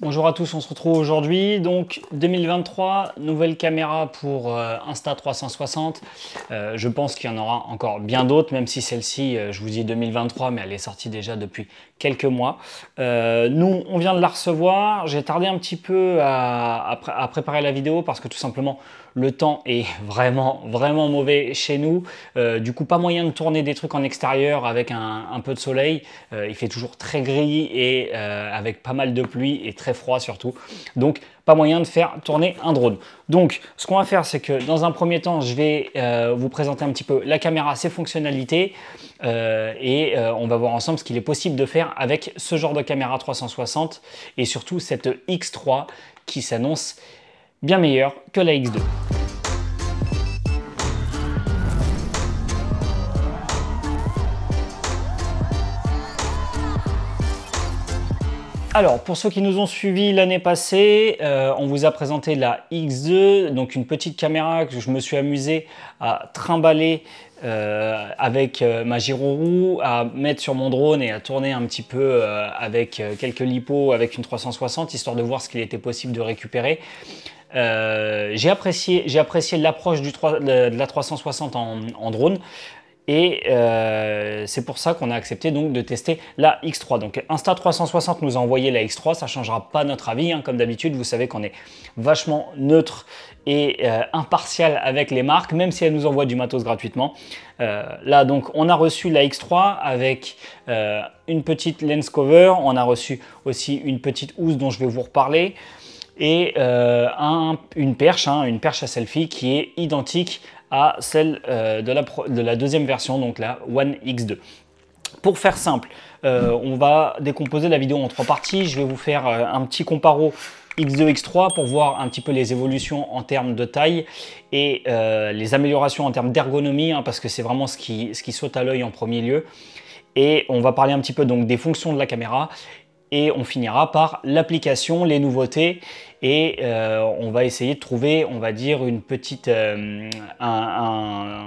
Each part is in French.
Bonjour à tous, on se retrouve aujourd'hui. Donc 2023, nouvelle caméra pour euh, Insta360. Euh, je pense qu'il y en aura encore bien d'autres, même si celle-ci, euh, je vous dis 2023, mais elle est sortie déjà depuis quelques mois. nous, on vient de la recevoir. J'ai tardé un petit peu à, à préparer la vidéo parce que tout simplement, le temps est vraiment, vraiment mauvais chez nous. Euh, du coup, pas moyen de tourner des trucs en extérieur avec un, peu de soleil. Euh, il fait toujours très gris et euh, avec pas mal de pluie et très froid surtout. Donc, pas moyen de faire tourner un drone. Donc, ce qu'on va faire, c'est que dans un premier temps, je vais vous présenter un petit peu la caméra, ses fonctionnalités et on va voir ensemble ce qu'il est possible de faire avec ce genre de caméra 360 et surtout cette X3 qui s'annonce bien meilleure que la X2. Alors, pour ceux qui nous ont suivis l'année passée, euh, on vous a présenté la X2, donc une petite caméra que je me suis amusé à trimballer euh, avec euh, ma Giro à mettre sur mon drone et à tourner un petit peu avec quelques lipos, avec une 360, histoire de voir ce qu'il était possible de récupérer. Euh, j'ai apprécié, j'ai apprécié l'approche du de, la 360 en, drone. Et euh, c'est pour ça qu'on a accepté donc de tester la X3. Donc Insta360 nous a envoyé la X3, ça ne changera pas notre avis. Hein. Comme d'habitude, vous savez qu'on est vachement neutre et euh, impartial avec les marques, même si elle nous envoie du matos gratuitement. là, donc, on a reçu la X3 avec une petite lens cover. On a reçu aussi une petite housse dont je vais vous reparler et euh, une perche, hein, une perche à selfie qui est identique à celle euh, de, la deuxième version, donc la One X2. Pour faire simple, euh, on va décomposer la vidéo en trois parties. Je vais vous faire un petit comparo X2, X3 pour voir un petit peu les évolutions en termes de taille et les améliorations en termes d'ergonomie, hein, parce que c'est vraiment ce qui, ce qui saute à l'œil en premier lieu. Et on va parler un petit peu donc des fonctions de la caméra et on finira par l'application, les nouveautés et euh, on va essayer de trouver, on va dire, une petite, euh, un,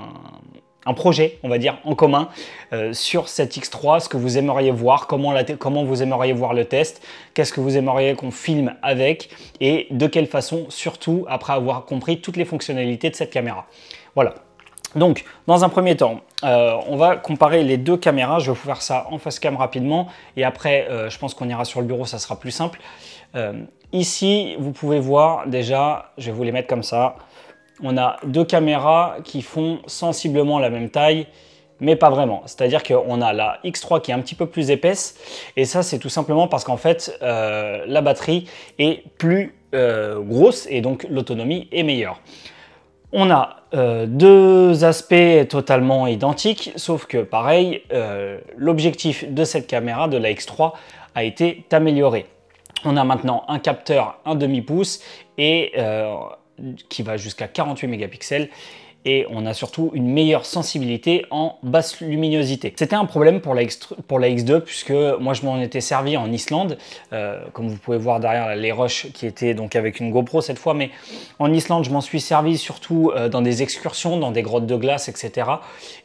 un, projet, on va dire, en commun euh, sur cette X3, ce que vous aimeriez voir, comment, la comment vous aimeriez voir le test, qu'est-ce que vous aimeriez qu'on filme avec et de quelle façon, surtout après avoir compris toutes les fonctionnalités de cette caméra. Voilà. Donc, dans un premier temps, euh, on va comparer les deux caméras. Je vais vous faire ça en face cam rapidement. Et après, euh, je pense qu'on ira sur le bureau, ça sera plus simple. Euh, ici, vous pouvez voir déjà, je vais vous les mettre comme ça. On a deux caméras qui font sensiblement la même taille, mais pas vraiment. C'est-à-dire qu'on a la X3 qui est un petit peu plus épaisse. Et ça, c'est tout simplement parce qu'en fait, la batterie est plus grosse et donc l'autonomie est meilleure. On a euh, deux aspects totalement identiques, sauf que pareil, euh, l'objectif de cette caméra, de la X3, a été amélioré. On a maintenant un capteur demi pouce et euh, qui va jusqu'à 48 mégapixels et on a surtout une meilleure sensibilité en basse luminosité. C'était un problème pour la, X, 2 puisque moi je m'en étais servi en Islande, euh, comme vous pouvez voir derrière les roches qui étaient donc avec une GoPro cette fois, mais en Islande je m'en suis servi surtout euh, dans des excursions, dans des grottes de glace, etc.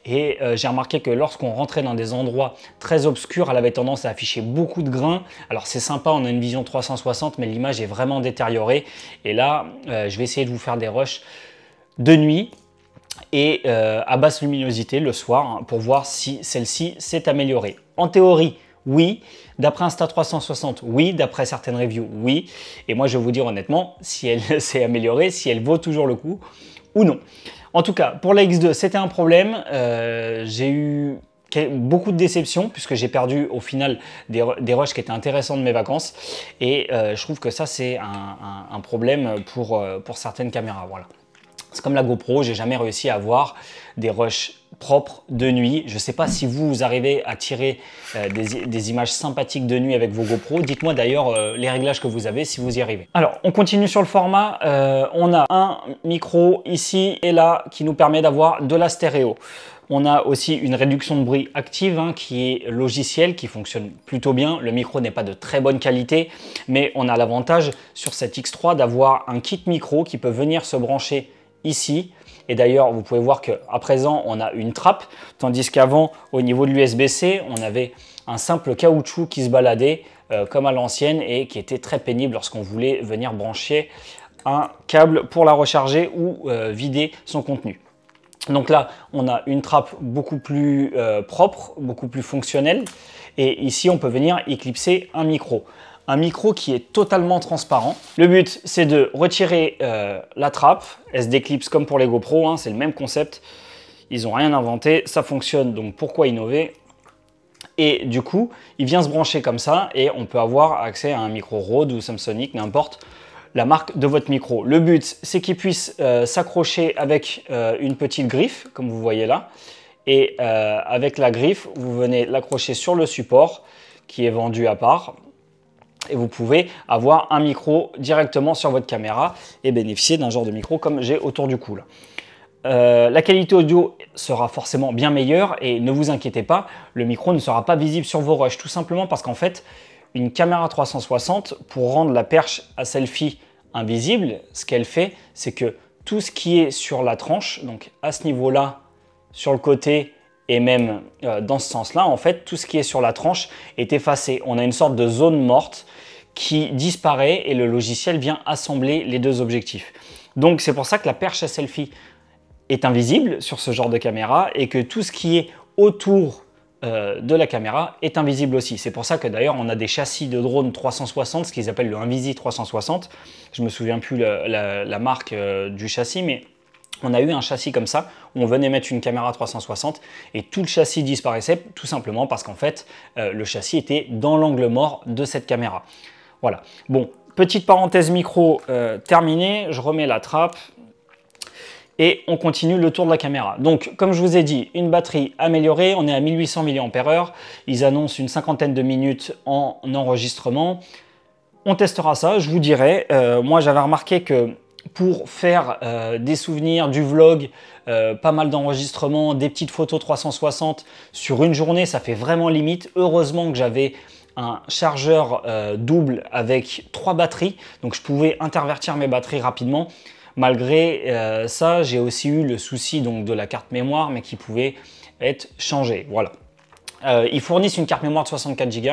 Et euh, j'ai remarqué que lorsqu'on rentrait dans des endroits très obscurs, elle avait tendance à afficher beaucoup de grains. Alors c'est sympa, on a une vision 360, mais l'image est vraiment détériorée. Et là, je vais essayer de vous faire des roches de nuit et euh, à basse luminosité le soir hein, pour voir si celle-ci s'est améliorée. En théorie, oui. D'après Insta360, oui. D'après certaines reviews, oui. Et moi, je vais vous dire honnêtement si elle s'est améliorée, si elle vaut toujours le coup ou non. En tout cas, pour la X2, c'était un problème. Euh, j'ai eu beaucoup de déceptions puisque j'ai perdu au final des, rushs qui étaient intéressants de mes vacances et euh, je trouve que ça c'est un, problème pour, pour certaines caméras voilà comme la GoPro, j'ai jamais réussi à avoir des rushs propres de nuit. Je ne sais pas si vous, arrivez à tirer euh, des, images sympathiques de nuit avec vos GoPro. Dites-moi d'ailleurs euh, les réglages que vous avez si vous y arrivez. Alors, on continue sur le format. Euh, on a un micro ici et là qui nous permet d'avoir de la stéréo. On a aussi une réduction de bruit active hein, qui est logicielle, qui fonctionne plutôt bien. Le micro n'est pas de très bonne qualité, mais on a l'avantage sur cette X3 d'avoir un kit micro qui peut venir se brancher ici. Et d'ailleurs, vous pouvez voir qu'à présent, on a une trappe, tandis qu'avant, au niveau de l'USB-C, on avait un simple caoutchouc qui se baladait euh, comme à l'ancienne et qui était très pénible lorsqu'on voulait venir brancher un câble pour la recharger ou euh, vider son contenu. Donc là, on a une trappe beaucoup plus euh, propre, beaucoup plus fonctionnelle. Et ici, on peut venir éclipser un micro un micro qui est totalement transparent. Le but, c'est de retirer euh, la trappe SD Clips comme pour les GoPro, hein, c'est le même concept. Ils n'ont rien inventé, ça fonctionne, donc pourquoi innover Et du coup, il vient se brancher comme ça et on peut avoir accès à un micro Rode ou Samsonic, n'importe la marque de votre micro. Le but, c'est qu'il puisse euh, s'accrocher avec euh, une petite griffe, comme vous voyez là. Et avec la griffe, vous venez l'accrocher sur le support qui est vendu à part et vous pouvez avoir un micro directement sur votre caméra et bénéficier d'un genre de micro comme j'ai autour du cou. Euh, la qualité audio sera forcément bien meilleure et ne vous inquiétez pas, le micro ne sera pas visible sur vos rushs, tout simplement parce qu'en fait, une caméra 360, pour rendre la perche à selfie invisible, ce qu'elle fait, c'est que tout ce qui est sur la tranche, donc à ce niveau-là, sur le côté et même euh, dans ce sens-là, en fait, tout ce qui est sur la tranche est effacé. On a une sorte de zone morte qui disparaît et le logiciel vient assembler les deux objectifs. Donc c'est pour ça que la perche à selfie est invisible sur ce genre de caméra et que tout ce qui est autour euh, de la caméra est invisible aussi. C'est pour ça que d'ailleurs on a des châssis de drone 360, ce qu'ils appellent le Invisi 360. Je me souviens plus la, marque euh, du châssis, mais on a eu un châssis comme ça, où on venait mettre une caméra 360 et tout le châssis disparaissait, tout simplement parce qu'en fait, euh, le châssis était dans l'angle mort de cette caméra. Voilà. Bon, petite parenthèse micro euh, terminée, je remets la trappe et on continue le tour de la caméra. Donc, comme je vous ai dit, une batterie améliorée, on est à 1800 mAh, ils annoncent une cinquantaine de minutes en enregistrement. On testera ça, je vous dirai. Euh, moi, j'avais remarqué que pour faire euh, des souvenirs, du vlog, euh, pas mal d'enregistrements, des petites photos 360 sur une journée, ça fait vraiment limite. Heureusement que j'avais un chargeur euh, double avec trois batteries, donc je pouvais intervertir mes batteries rapidement. Malgré ça, j'ai aussi eu le souci donc, de la carte mémoire, mais qui pouvait être changée. Voilà. ils fournissent une carte mémoire de 64 Go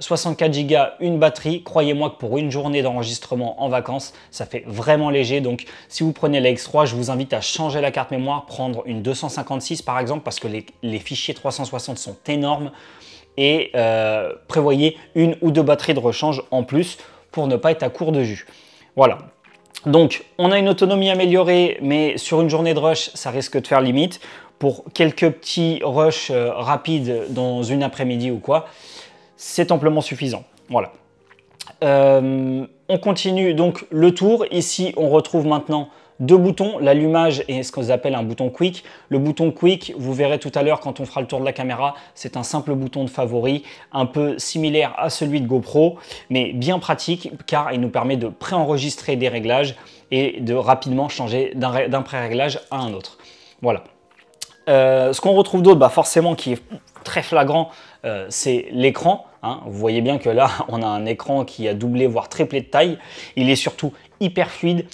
64 euh, Go, une batterie. Croyez-moi que pour une journée d'enregistrement en vacances, ça fait vraiment léger. Donc si vous prenez la X3, je vous invite à changer la carte mémoire, prendre une 256 par exemple, parce que les, fichiers 360 sont énormes. Et euh, prévoyez une ou deux batteries de rechange en plus pour ne pas être à court de jus. Voilà, donc, on a une autonomie améliorée, mais sur une journée de rush, ça risque de faire limite. Pour quelques petits rushs euh, rapides dans une après-midi ou quoi, c'est amplement suffisant. Voilà. Euh, on continue donc le tour. Ici, on retrouve maintenant deux boutons, l'allumage et ce qu'on appelle un bouton quick. Le bouton quick, vous verrez tout à l'heure quand on fera le tour de la caméra, c'est un simple bouton de favori, un peu similaire à celui de GoPro, mais bien pratique car il nous permet de préenregistrer des réglages et de rapidement changer d'un pré-réglage à un autre. Voilà. Euh, ce qu'on retrouve d'autre, bah, forcément, qui est très flagrant euh, c'est l'écran. Hein. Vous voyez bien que là, on a un écran qui a doublé, voire triplé de taille. Il est surtout hyper fluide,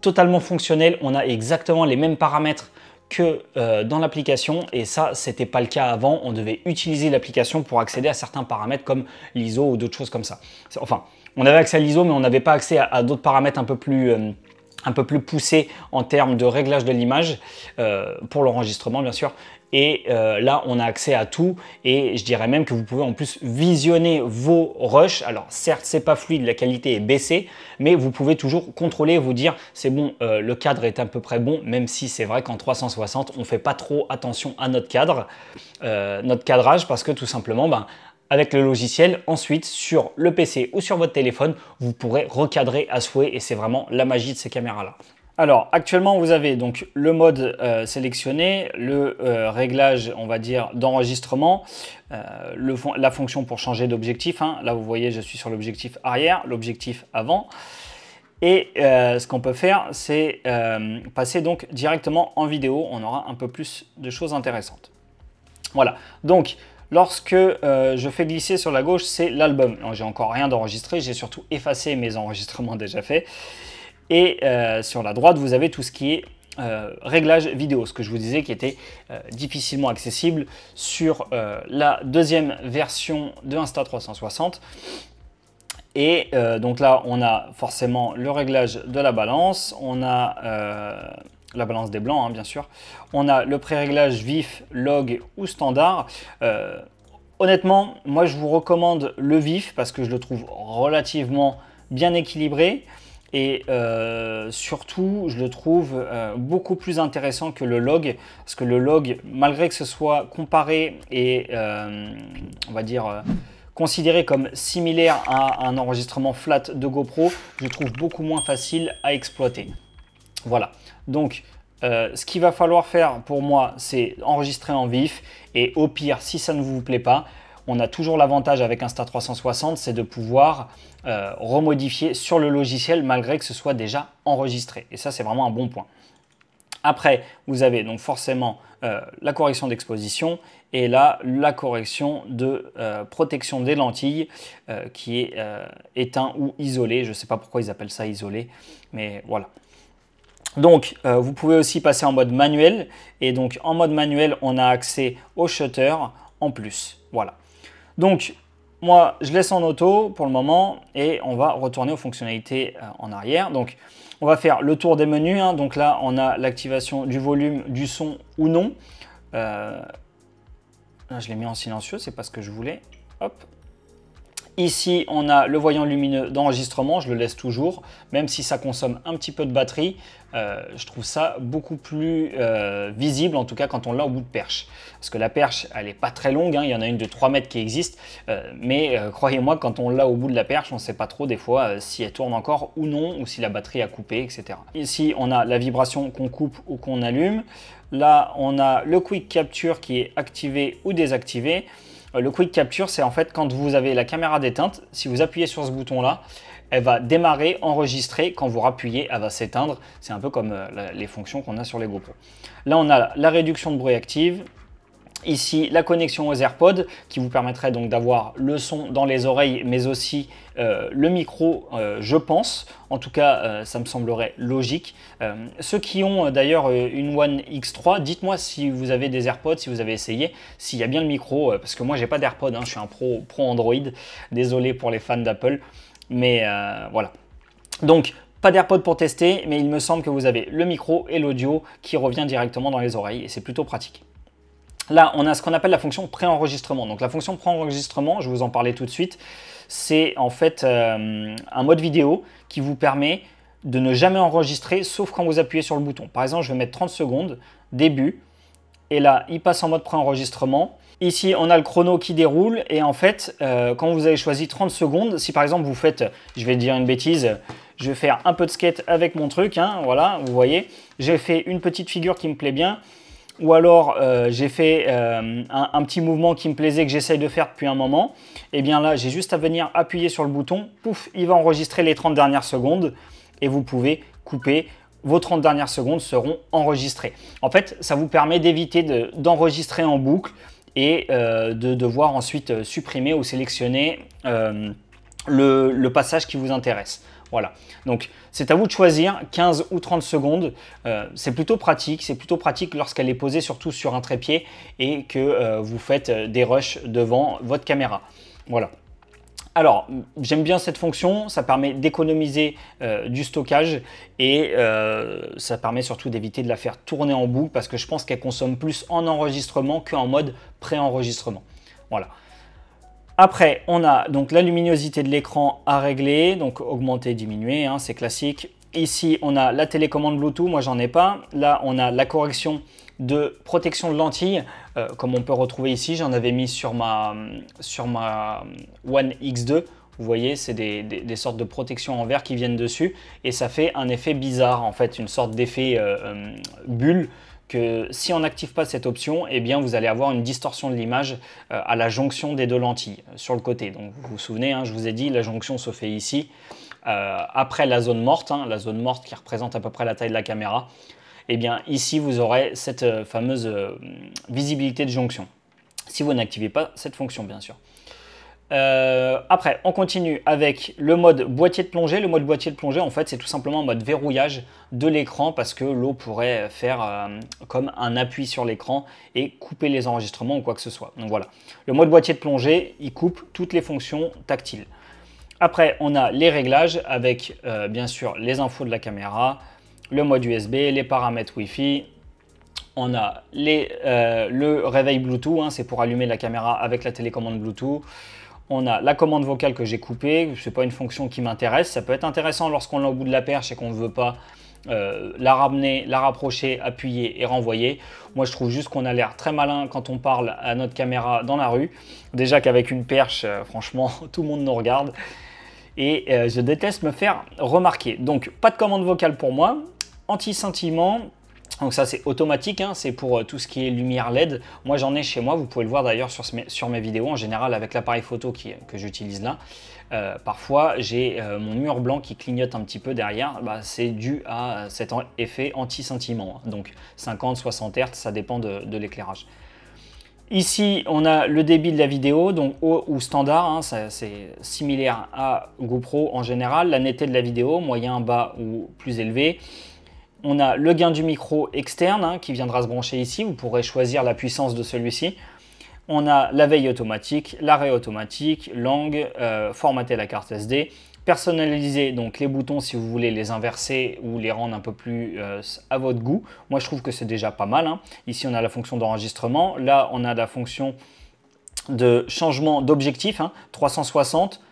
totalement fonctionnel. On a exactement les mêmes paramètres que euh, dans l'application et ça c'était pas le cas avant on devait utiliser l'application pour accéder à certains paramètres comme l'ISO ou d'autres choses comme ça enfin on avait accès à l'ISO mais on n'avait pas accès à, d'autres paramètres euh, un peu plus poussés en termes de réglage de l'image pour l'enregistrement bien sûr et euh, là, on a accès à tout. Et je dirais même que vous pouvez en plus visionner vos rushs. Alors, certes, c'est pas fluide, la qualité est baissée, mais vous pouvez toujours contrôler, vous dire c'est bon, euh, le cadre est à peu près bon, même si c'est vrai qu'en 360, on fait pas trop attention à notre cadre, euh, notre cadrage, parce que tout simplement, ben, avec le logiciel. Ensuite, sur le PC ou sur votre téléphone, vous pourrez recadrer à souhait et c'est vraiment la magie de ces caméras-là. Alors actuellement vous avez donc le mode euh, sélectionné, le euh, réglage on va dire d'enregistrement, euh, la fonction pour changer d'objectif, hein. là vous voyez je suis sur l'objectif arrière, l'objectif avant, et ce qu'on peut faire c'est passer donc directement en vidéo, on aura un peu plus de choses intéressantes. Voilà, donc Lorsque je fais glisser sur la gauche, c'est l'album. J'ai encore rien d'enregistré, j'ai surtout effacé mes enregistrements déjà faits. Et euh, sur la droite, vous avez tout ce qui est euh, réglage vidéo, ce que je vous disais qui était euh, difficilement accessible sur la deuxième version de Insta360. Et donc là, on a forcément le réglage de la balance, on a la balance des blancs, hein, bien sûr. On a le pré-réglage vif, log ou standard. honnêtement, moi, je vous recommande le vif parce que je le trouve relativement bien équilibré. Et euh, surtout, je le trouve euh, beaucoup plus intéressant que le log, parce que le log, malgré que ce soit comparé et, euh, on va dire, considéré comme similaire à un enregistrement flat de GoPro, je le trouve beaucoup moins facile à exploiter. Voilà. Donc, ce qu'il va falloir faire pour moi, c'est enregistrer en vif. Et au pire, si ça ne vous plaît pas, on a toujours l'avantage avec Insta360, c'est de pouvoir euh, remodifier sur le logiciel malgré que ce soit déjà enregistré. Et ça, c'est vraiment un bon point. Après, vous avez donc forcément euh, la correction d'exposition et là, la correction de euh, protection des lentilles qui est éteint ou isolé. Je ne sais pas pourquoi ils appellent ça isolé, mais voilà. Donc, vous pouvez aussi passer en mode manuel. Et donc, en mode manuel, on a accès au shutter en plus. Voilà. Donc, moi, je laisse en auto pour le moment et on va retourner aux fonctionnalités euh, en arrière. Donc, on va faire le tour des menus. Hein. Donc là, on a l'activation du volume, du son ou non. Euh, là, je l'ai mis en silencieux, c'est pas ce que je voulais. Hop, Ici, on a le voyant lumineux d'enregistrement, je le laisse toujours, même si ça consomme un petit peu de batterie. Euh, je trouve ça beaucoup plus euh, visible, en tout cas quand on l'a au bout de perche. Parce que la perche, elle n'est pas très longue, hein, il y en a une de 3 mètres qui existe, euh, mais croyez-moi, quand on l'a au bout de la perche, on ne sait pas trop des fois si elle tourne encore ou non, ou si la batterie a coupé, etc. Ici, on a la vibration qu'on coupe ou qu'on allume. Là, on a le Quick Capture qui est activé ou désactivé. Euh, le quick capture, c'est en fait quand vous avez la caméra déteinte, si vous appuyez sur ce bouton-là, elle va démarrer, enregistrer. Quand vous rappuyez, elle va s'éteindre. C'est un peu comme euh, les fonctions qu'on a sur les groupes. Là, on a la réduction de bruit active, Ici, la connexion aux AirPods qui vous permettrait donc d'avoir le son dans les oreilles, mais aussi euh, le micro, euh, je pense. En tout cas, euh, ça me semblerait logique. ceux qui ont d'ailleurs une One X3, dites-moi si vous avez des AirPods, si vous avez essayé, s'il y a bien le micro, parce que moi, j'ai pas d'AirPods, hein, je suis un pro, pro Android. Désolé pour les fans d'Apple, mais voilà. Donc, pas d'AirPod pour tester, mais il me semble que vous avez le micro et l'audio qui revient directement dans les oreilles et c'est plutôt pratique. Là, on a ce qu'on appelle la fonction préenregistrement. Donc la fonction préenregistrement, je vous en parlais tout de suite, c'est en fait euh, un mode vidéo qui vous permet de ne jamais enregistrer sauf quand vous appuyez sur le bouton. Par exemple, je vais mettre 30 secondes, début, et là, il passe en mode préenregistrement. Ici, on a le chrono qui déroule, et en fait, euh, quand vous avez choisi 30 secondes, si par exemple vous faites, je vais dire une bêtise, je vais faire un peu de skate avec mon truc, hein, voilà, vous voyez, j'ai fait une petite figure qui me plaît bien, ou alors euh, j'ai fait euh, un, petit mouvement qui me plaisait que j'essaye de faire depuis un moment, et eh bien là j'ai juste à venir appuyer sur le bouton, pouf, il va enregistrer les 30 dernières secondes et vous pouvez couper. Vos 30 dernières secondes seront enregistrées. En fait, ça vous permet d'éviter d'enregistrer en boucle et euh, de devoir ensuite supprimer ou sélectionner le passage qui vous intéresse. Voilà. Donc c'est à vous de choisir 15 ou 30 secondes. Euh, c'est plutôt pratique. C'est plutôt pratique lorsqu'elle est posée surtout sur un trépied et que euh, vous faites euh, des rushs devant votre caméra. Voilà. Alors, j'aime bien cette fonction, ça permet d'économiser du stockage et ça permet surtout d'éviter de la faire tourner en bout parce que je pense qu'elle consomme plus en enregistrement qu'en mode pré-enregistrement. Voilà. Après, on a donc la luminosité de l'écran à régler, donc augmenter, diminuer, hein, c'est classique. Ici, on a la télécommande Bluetooth, moi j'en ai pas. Là, on a la correction de protection de lentilles, euh, comme on peut retrouver ici, j'en avais mis sur ma, euh, One X2. Vous voyez, c'est des, sortes de protections en verre qui viennent dessus et ça fait un effet bizarre, en fait, une sorte d'effet euh, bulle que si on n'active pas cette option, eh bien vous allez avoir une distorsion de l'image euh, à la jonction des deux lentilles euh, sur le côté. Donc vous vous souvenez, hein, je vous ai dit, la jonction se fait ici, euh, après la zone morte, hein, la zone morte qui représente à peu près la taille de la caméra. Eh bien ici, vous aurez cette fameuse visibilité de jonction, si vous n'activez pas cette fonction bien sûr. Euh, après, on continue avec le mode boîtier de plongée. Le mode boîtier de plongée, en fait, c'est tout simplement un mode verrouillage de l'écran parce que l'eau pourrait faire euh, comme un appui sur l'écran et couper les enregistrements ou quoi que ce soit. Donc voilà, le mode boîtier de plongée, il coupe toutes les fonctions tactiles. Après, on a les réglages avec, euh, bien sûr, les infos de la caméra, le mode USB, les paramètres Wi-Fi, on a le réveil Bluetooth, hein, c'est pour allumer la caméra avec la télécommande Bluetooth, on a la commande vocale que j'ai coupée, n'est pas une fonction qui m'intéresse. Ça peut être intéressant lorsqu'on l'a au bout de la perche et qu'on ne veut pas euh, la ramener, la rapprocher, appuyer et renvoyer. Moi, je trouve juste qu'on a l'air très malin quand on parle à notre caméra dans la rue. Déjà qu'avec une perche, euh, franchement, tout le monde nous regarde. Et euh, je déteste me faire remarquer. Donc, pas de commande vocale pour moi. Anti-sentiment, donc ça c'est automatique, hein. c'est pour euh, tout ce qui est lumière LED. Moi j'en ai chez moi, vous pouvez le voir d'ailleurs sur, sur, mes vidéos en général avec l'appareil photo que j'utilise là. Euh, parfois j'ai euh, mon mur blanc qui clignote un petit peu derrière, bah, c'est dû à cet effet anti-sentiment. Donc 50, 60 Hz, ça dépend de, l'éclairage. Ici, on a le débit de la vidéo, donc haut ou standard, hein. c'est similaire à GoPro en général. La netteté de la vidéo, moyen, bas ou plus élevé on a le gain du micro externe hein, qui viendra se brancher ici, vous pourrez choisir la puissance de celui-ci. On a la veille automatique, l'arrêt automatique, langue, euh, formater la carte SD, personnaliser donc les boutons si vous voulez les inverser ou les rendre un peu plus euh, à votre goût. Moi je trouve que c'est déjà pas mal. Hein. Ici on a la fonction d'enregistrement, là on a la fonction de changement d'objectif, 360, hein.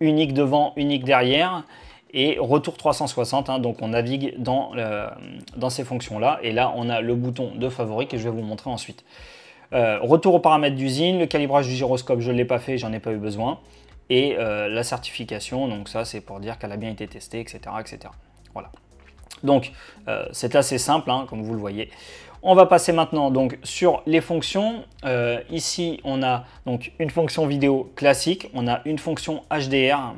unique devant, unique derrière et retour 360, hein, donc on navigue dans, euh, dans ces fonctions-là, et là on a le bouton de favori que je vais vous montrer ensuite. Euh, retour aux paramètres d'usine, le calibrage du gyroscope je ne l'ai pas fait, j'en ai pas eu besoin, et euh, la certification, donc ça c'est pour dire qu'elle a bien été testée, etc. etc. Voilà. Donc c'est assez simple, hein, comme vous le voyez. On va passer maintenant donc sur les fonctions. ici on a donc une fonction vidéo classique, on a une fonction HDR,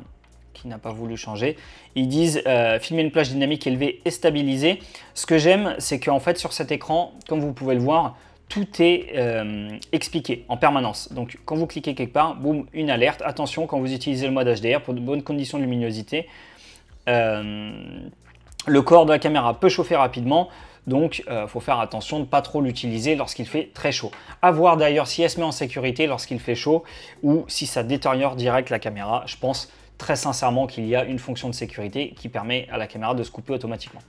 n'a pas voulu changer. Ils disent euh, filmer une plage dynamique élevée et stabilisée. Ce que j'aime, c'est qu'en fait sur cet écran, comme vous pouvez le voir, tout est euh, expliqué en permanence. Donc quand vous cliquez quelque part, boum, une alerte. Attention quand vous utilisez le mode HDR pour de bonnes conditions de luminosité. Euh, le corps de la caméra peut chauffer rapidement. Donc, il faut faire attention de ne pas trop l'utiliser lorsqu'il fait très chaud. A voir d'ailleurs si elle se met en sécurité lorsqu'il fait chaud ou si ça détériore direct la caméra. Je pense très sincèrement qu'il y a une fonction de sécurité qui permet à la caméra de se couper automatiquement.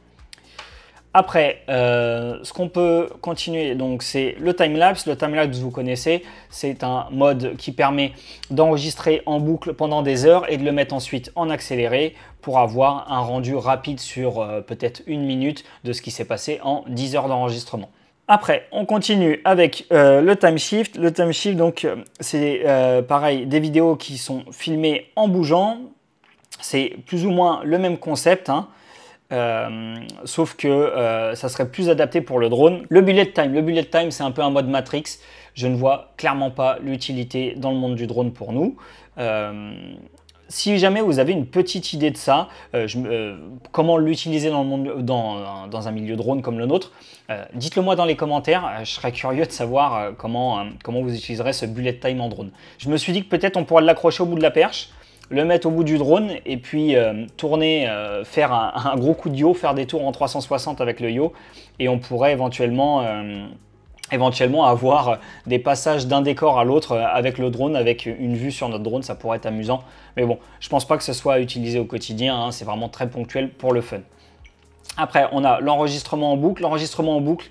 Après, euh, ce qu'on peut continuer, donc c'est le timelapse. Le timelapse, vous connaissez, c'est un mode qui permet d'enregistrer en boucle pendant des heures et de le mettre ensuite en accéléré pour avoir un rendu rapide sur euh, peut-être une minute de ce qui s'est passé en 10 heures d'enregistrement. Après, on continue avec euh, le time shift. Le time shift, donc, euh, c'est euh, pareil, des vidéos qui sont filmées en bougeant. C'est plus ou moins le même concept, hein. sauf que ça serait plus adapté pour le drone. Le bullet time, le bullet time, c'est un peu un mode Matrix. Je ne vois clairement pas l'utilité dans le monde du drone pour nous si jamais vous avez une petite idée de ça, euh, euh, comment l'utiliser dans, un milieu drone comme le nôtre, euh, dites-le moi dans les commentaires. je serais curieux de savoir comment, vous utiliserez ce bullet time en drone. Je me suis dit que peut-être on pourrait l'accrocher au bout de la perche, le mettre au bout du drone et puis tourner, faire un, un, gros coup de yo, faire des tours en 360 avec le yo et on pourrait éventuellement éventuellement avoir des passages d'un décor à l'autre avec le drone, avec une vue sur notre drone, ça pourrait être amusant. Mais bon, je pense pas que ce soit utilisé au quotidien, hein, c'est vraiment très ponctuel pour le fun. Après, on a l'enregistrement en boucle. L'enregistrement en boucle,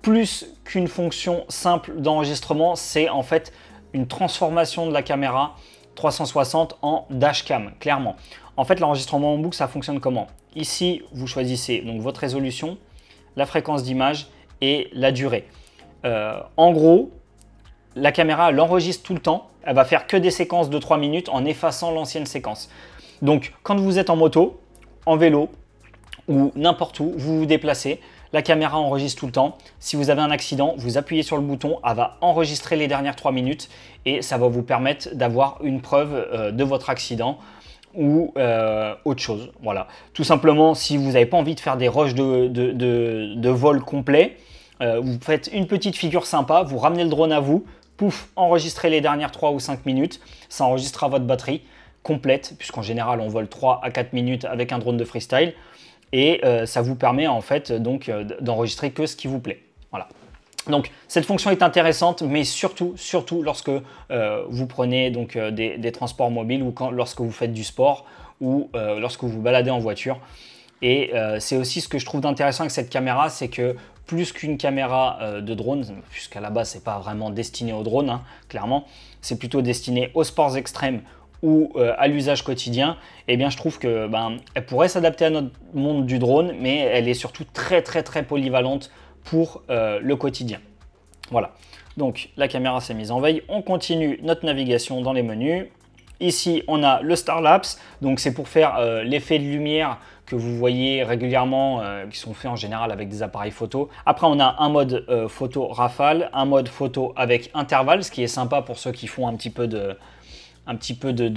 plus qu'une fonction simple d'enregistrement, c'est en fait une transformation de la caméra 360 en dashcam, clairement. En fait, l'enregistrement en boucle, ça fonctionne comment Ici, vous choisissez donc votre résolution, la fréquence d'image et la durée. Euh, en gros, la caméra l'enregistre tout le temps. Elle va faire que des séquences de 3 minutes en effaçant l'ancienne séquence. Donc, quand vous êtes en moto, en vélo ou n'importe où, vous vous déplacez, la caméra enregistre tout le temps. Si vous avez un accident, vous appuyez sur le bouton, elle va enregistrer les dernières 3 minutes et ça va vous permettre d'avoir une preuve euh, de votre accident ou euh, autre chose. Voilà. Tout simplement, si vous n'avez pas envie de faire des rushs de, de vol complet, euh, vous faites une petite figure sympa, vous ramenez le drone à vous, pouf, enregistrez les dernières 3 ou 5 minutes, ça enregistrera votre batterie complète, puisqu'en général on vole 3 à 4 minutes avec un drone de freestyle, et euh, ça vous permet en fait donc euh, d'enregistrer que ce qui vous plaît. Voilà. Donc cette fonction est intéressante, mais surtout, surtout lorsque vous prenez donc des, transports mobiles ou lorsque vous faites du sport ou lorsque vous baladez en voiture. Et c'est aussi ce que je trouve d'intéressant avec cette caméra, c'est que plus qu'une caméra euh, de drone, puisqu'à la base, c'est pas vraiment destiné au drone, hein, clairement. C'est plutôt destiné aux sports extrêmes ou euh, à l'usage quotidien, eh bien je trouve que ben, elle pourrait s'adapter à notre monde du drone, mais elle est surtout très très très polyvalente pour euh, le quotidien. Voilà. Donc la caméra s'est mise en veille, on continue notre navigation dans les menus. Ici, on a le Starlapse, donc c'est pour faire euh, l'effet de lumière que vous voyez régulièrement, euh, qui sont faits en général avec des appareils photo. Après, on a un mode euh, photo rafale, un mode photo avec intervalle, ce qui est sympa pour ceux qui font un petit peu de, un petit peu de,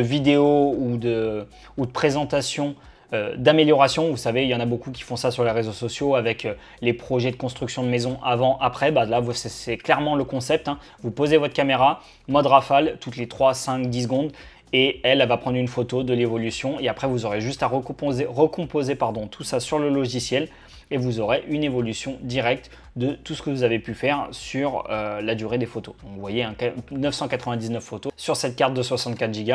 vidéo ou de, ou de présentation euh, d'amélioration. Vous savez, il y en a beaucoup qui font ça sur les réseaux sociaux avec euh, les projets de construction de maison avant, après. Bah, là, c'est clairement le concept. Hein. Vous posez votre caméra, mode rafale, toutes les 3, 5, 10 secondes. Et elle, elle va prendre une photo de l'évolution. Et après, vous aurez juste à recomposer, recomposer pardon, tout ça sur le logiciel et vous aurez une évolution directe de tout ce que vous avez pu faire sur euh, la durée des photos. vous voyez, 999 photos sur cette carte de 64 Go.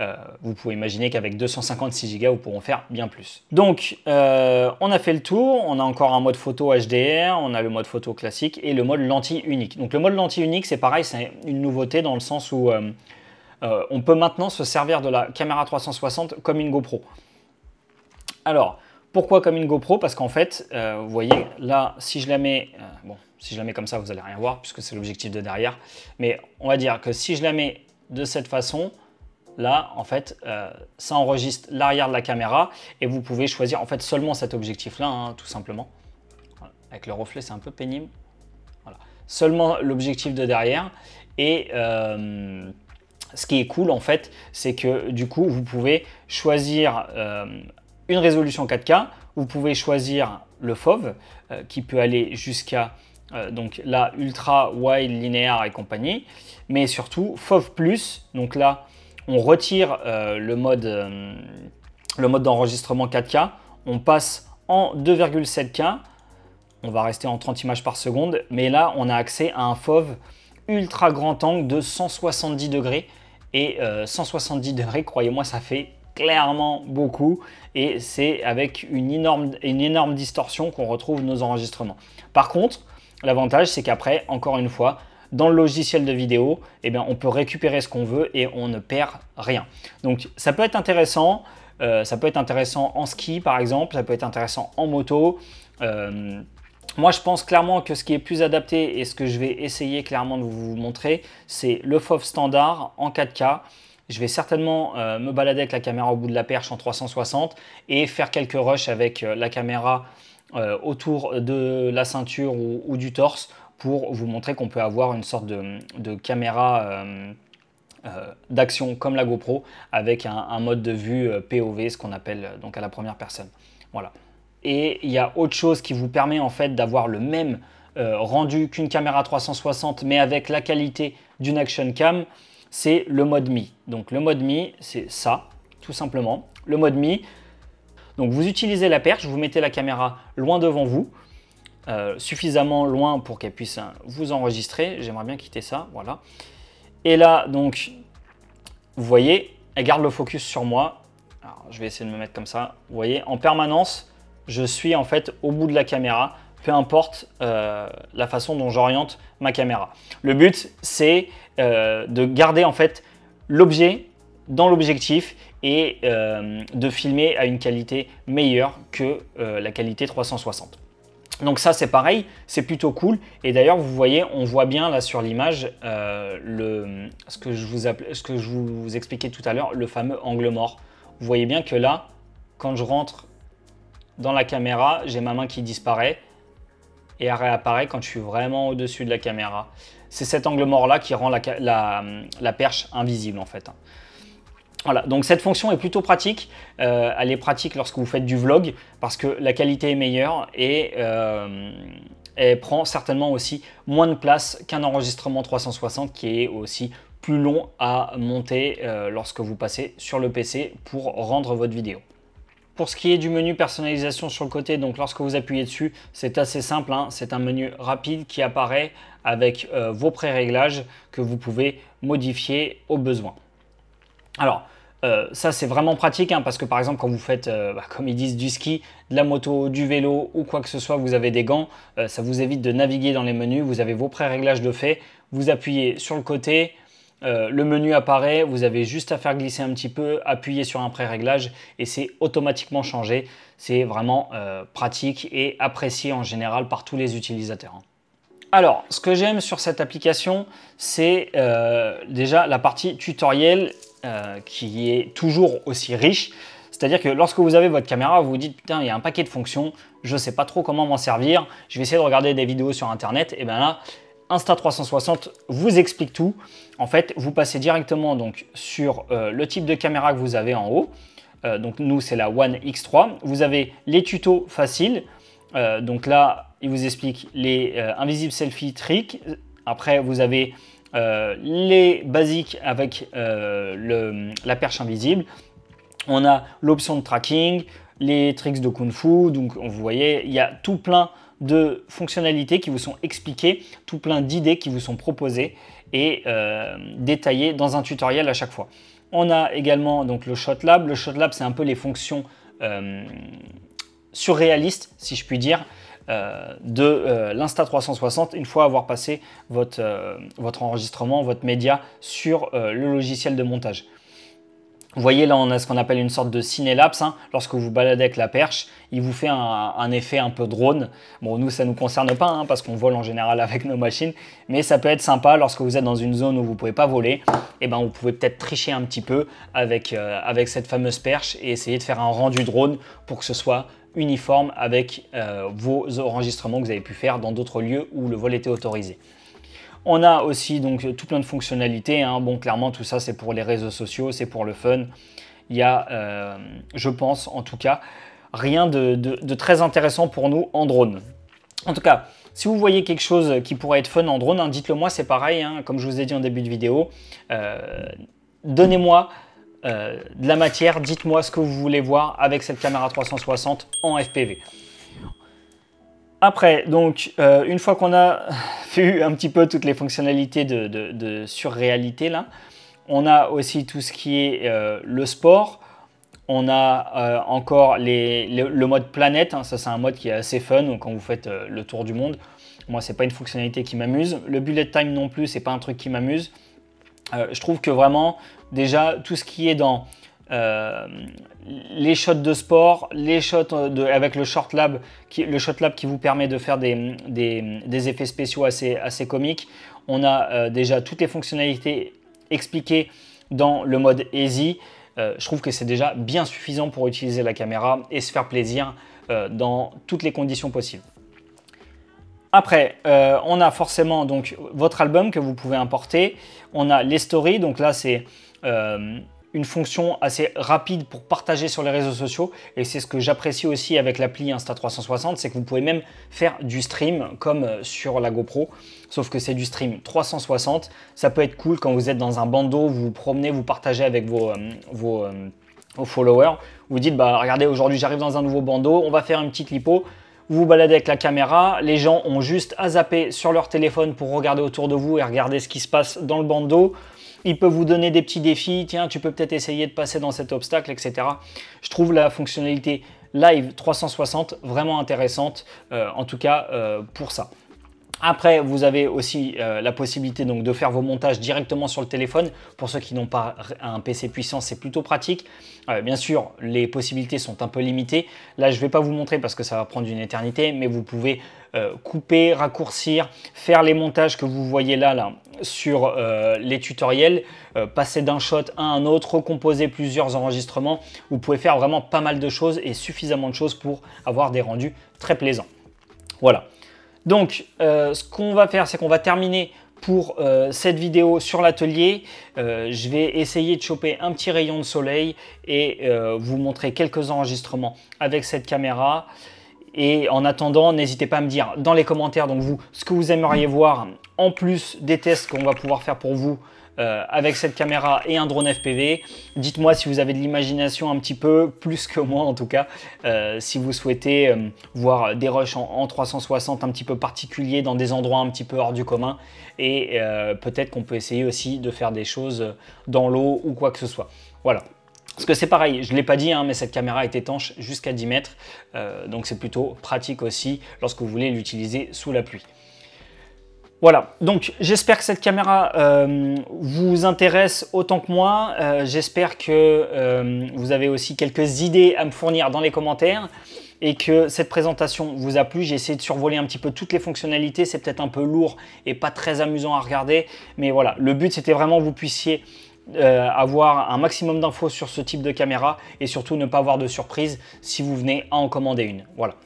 Euh, vous pouvez imaginer qu'avec 256 Go, vous pourrez faire bien plus. Donc, euh, on a fait le tour. On a encore un mode photo HDR, on a le mode photo classique et le mode lentille unique. Donc, le mode lentille unique, c'est pareil, c'est une nouveauté dans le sens où on peut maintenant se servir de la caméra 360 comme une GoPro. Alors, pourquoi comme une GoPro Parce qu'en fait, euh, vous voyez, là, si je la mets, euh, bon, si je la mets comme ça, vous n'allez rien voir puisque c'est l'objectif de derrière. Mais on va dire que si je la mets de cette façon, là, en fait, euh, ça enregistre l'arrière de la caméra et vous pouvez choisir en fait seulement cet objectif-là, hein, tout simplement. Avec le reflet, c'est un peu pénible. Voilà. Seulement l'objectif de derrière et ce qui est cool en fait, c'est que du coup vous pouvez choisir une résolution 4K, vous pouvez choisir le FOV euh, qui peut aller jusqu'à euh, donc la ultra wide linéaire et compagnie, mais surtout FOV plus. Donc là, on retire euh, le mode le mode d'enregistrement 4K, on passe en 2,7K. On va rester en 30 images par seconde, mais là on a accès à un FOV ultra grand angle de 170 degrés et 170 degrés, croyez-moi, ça fait clairement beaucoup et c'est avec une énorme, une énorme distorsion qu'on retrouve nos enregistrements. Par contre, l'avantage c'est qu'après, encore une fois, dans le logiciel de vidéo, eh bien, on peut récupérer ce qu'on veut et on ne perd rien. Donc ça peut être intéressant, euh, ça peut être intéressant en ski par exemple, ça peut être intéressant en moto. Euh, moi, je pense clairement que ce qui est plus adapté et ce que je vais essayer clairement de vous montrer, c'est le FOV standard en 4K je vais certainement euh, me balader avec la caméra au bout de la perche en 360 et faire quelques rushs avec euh, la caméra euh, autour de la ceinture ou, du torse pour vous montrer qu'on peut avoir une sorte de, caméra d'action comme la GoPro avec un, un mode de vue POV, ce qu'on appelle donc à la première personne. Voilà. Et il y a autre chose qui vous permet en fait d'avoir le même rendu qu'une caméra 360 mais avec la qualité d'une action cam, c'est le mode Mi. Donc le mode Mi, c'est ça, tout simplement. Le mode Mi, donc vous utilisez la perche, vous mettez la caméra loin devant vous, euh, suffisamment loin pour qu'elle puisse euh, vous enregistrer. J'aimerais bien quitter ça, voilà. Et là, donc, vous voyez, elle garde le focus sur moi. Alors, je vais essayer de me mettre comme ça. Vous voyez, en permanence, je suis en fait au bout de la caméra, peu importe euh, la façon dont j'oriente ma caméra. Le but, c'est euh, de garder en fait l'objet dans l'objectif et euh, de filmer à une qualité meilleure que euh, la qualité 360. Donc ça c'est pareil, c'est plutôt cool. Et d'ailleurs vous voyez, on voit bien là sur l'image ce, que je vous ce que je vous expliquais tout à l'heure, le fameux angle mort. Vous voyez bien que là, quand je rentre dans la caméra, j'ai ma main qui disparaît et elle réapparaît quand je suis vraiment au-dessus de la caméra c'est cet angle mort-là qui rend la, perche invisible en fait. Voilà, donc cette fonction est plutôt pratique. Euh, elle est pratique lorsque vous faites du vlog parce que la qualité est meilleure et euh, elle prend certainement aussi moins de place qu'un enregistrement 360 qui est aussi plus long à monter euh, lorsque vous passez sur le PC pour rendre votre vidéo. Pour ce qui est du menu personnalisation sur le côté, donc lorsque vous appuyez dessus, c'est assez simple, hein. c'est un menu rapide qui apparaît avec euh, vos pré-réglages que vous pouvez modifier au besoin. Alors, euh, ça c'est vraiment pratique hein, parce que par exemple quand vous faites, euh, bah, comme ils disent, du ski, de la moto, du vélo ou quoi que ce soit, vous avez des gants, ça vous évite de naviguer dans les menus, vous avez vos pré-réglages de fait, vous appuyez sur le côté, euh, le menu apparaît, vous avez juste à faire glisser un petit peu, appuyer sur un pré-réglage et c'est automatiquement changé. C'est vraiment euh, pratique et apprécié en général par tous les utilisateurs. Hein. Alors, ce que j'aime sur cette application, c'est euh, déjà la partie tutoriel qui est toujours aussi riche. C'est-à-dire que lorsque vous avez votre caméra, vous vous dites putain, il y a un paquet de fonctions, je ne sais pas trop comment m'en servir, je vais essayer de regarder des vidéos sur internet, et bien là, Insta360 vous explique tout. En fait, vous passez directement donc sur euh, le type de caméra que vous avez en haut. Euh, donc nous, c'est la One X3. Vous avez les tutos faciles. Euh, donc là, il vous explique les invisibles selfie tricks. Après, vous avez les basiques avec le, la perche invisible. On a l'option de tracking, les tricks de kung fu. Donc, vous voyez, il y a tout plein de fonctionnalités qui vous sont expliquées, tout plein d'idées qui vous sont proposées et euh, détaillées dans un tutoriel à chaque fois. On a également donc le shotlab. Le shotlab, c'est un peu les fonctions euh, surréalistes, si je puis dire, euh, de l'Insta360 une fois avoir passé votre enregistrement, votre média sur le logiciel de montage. Vous voyez là on a ce qu'on appelle une sorte de cinélapse, hein. Lorsque vous baladez avec la perche, il vous fait un, effet un peu drone. Bon nous ça ne nous concerne pas hein, parce qu'on vole en général avec nos machines, mais ça peut être sympa lorsque vous êtes dans une zone où vous ne pouvez pas voler. Et eh ben vous pouvez peut-être tricher un petit peu euh, avec, cette fameuse perche et essayer de faire un rendu drone pour que ce soit uniforme avec euh, vos enregistrements que vous avez pu faire dans d'autres lieux où le vol était autorisé. On a aussi donc tout plein de fonctionnalités. Hein. Bon, clairement, tout ça, c'est pour les réseaux sociaux, c'est pour le fun. Il y a, euh, je pense en tout cas, rien de, très intéressant pour nous en drone. En tout cas, si vous voyez quelque chose qui pourrait être fun en drone, hein, dites-le moi, c'est pareil, hein. comme je vous ai dit en début de vidéo. Euh, donnez-moi euh, de la matière, dites-moi ce que vous voulez voir avec cette caméra 360 en FPV. Après, donc, euh, une fois qu'on a vu un petit peu toutes les fonctionnalités de, surréalité, là, on a aussi tout ce qui est euh, le sport. On a euh, encore le mode planète. Hein. ça, c'est un mode qui est assez fun. quand vous faites le tour du monde, moi, c'est pas une fonctionnalité qui m'amuse. Le bullet time non plus, c'est pas un truc qui m'amuse. je trouve que vraiment, déjà, tout ce qui est dans euh, les shots de sport, les shots euh, avec le short lab, qui, le lab qui vous permet de faire des, effets spéciaux assez, comiques. On a euh, déjà toutes les fonctionnalités expliquées dans le mode Easy. je trouve que c'est déjà bien suffisant pour utiliser la caméra et se faire plaisir dans toutes les conditions possibles. Après, on a forcément donc votre album que vous pouvez importer. On a les stories, donc là c'est une fonction assez rapide pour partager sur les réseaux sociaux et c'est ce que j'apprécie aussi avec l'appli Insta360, c'est que vous pouvez même faire du stream comme euh, sur la GoPro, sauf que c'est du stream 360. Ça peut être cool quand vous êtes dans un bandeau, vous vous promenez, vous partagez avec euh, euh, vos, followers, vous dites bah regardez aujourd'hui j'arrive dans un nouveau bandeau, on va faire une petite lipo, vous vous baladez avec la caméra, les gens ont juste à zapper sur leur téléphone pour regarder autour de vous et regarder ce qui se passe dans le bandeau. Il peut vous donner des petits défis, tiens, tu peux peut-être essayer de passer dans cet obstacle, etc. Je trouve la fonctionnalité Live 360 vraiment intéressante, euh, en tout cas euh, pour ça. Après, vous avez aussi euh, la possibilité donc, de faire vos montages directement sur le téléphone. Pour ceux qui n'ont pas un PC puissant, c'est plutôt pratique. Euh, bien sûr, les possibilités sont un peu limitées. Là, je ne vais pas vous montrer parce que ça va prendre une éternité, mais vous pouvez euh, couper, raccourcir, faire les montages que vous voyez là, là sur les tutoriels, passer d'un shot à un autre, recomposer plusieurs enregistrements. Vous pouvez faire vraiment pas mal de choses et suffisamment de choses pour avoir des rendus très plaisants. Voilà. Donc, euh, ce qu'on va faire, c'est qu'on va terminer pour euh, cette vidéo sur l'atelier. Euh, je vais essayer de choper un petit rayon de soleil et vous montrer quelques enregistrements avec cette caméra. Et en attendant, n'hésitez pas à me dire dans les commentaires donc vous, ce que vous aimeriez voir en plus des tests qu'on va pouvoir faire pour vous euh, avec cette caméra et un drone FPV. Dites-moi si vous avez de l'imagination un petit peu, plus que moi en tout cas, euh, si vous souhaitez euh, voir des rushs en, 360 un petit peu particuliers dans des endroits un petit peu hors du commun. Et peut-être qu'on peut essayer aussi de faire des choses dans l'eau ou quoi que ce soit. Voilà. Parce que c'est pareil, je ne l'ai pas dit, hein, mais cette caméra est étanche jusqu'à 10 mètres. donc c'est plutôt pratique aussi lorsque vous voulez l'utiliser sous la pluie. Voilà, donc j'espère que cette caméra euh, vous intéresse autant que moi. Euh, j'espère que euh, vous avez aussi quelques idées à me fournir dans les commentaires et que cette présentation vous a plu. J'ai essayé de survoler un petit peu toutes les fonctionnalités. C'est peut-être un peu lourd et pas très amusant à regarder. Mais voilà, le but c'était vraiment que vous puissiez avoir un maximum d'infos sur ce type de caméra et surtout ne pas avoir de surprise si vous venez à en commander une. Voilà.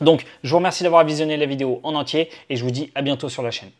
Donc, je vous remercie d'avoir visionné la vidéo en entier et je vous dis à bientôt sur la chaîne.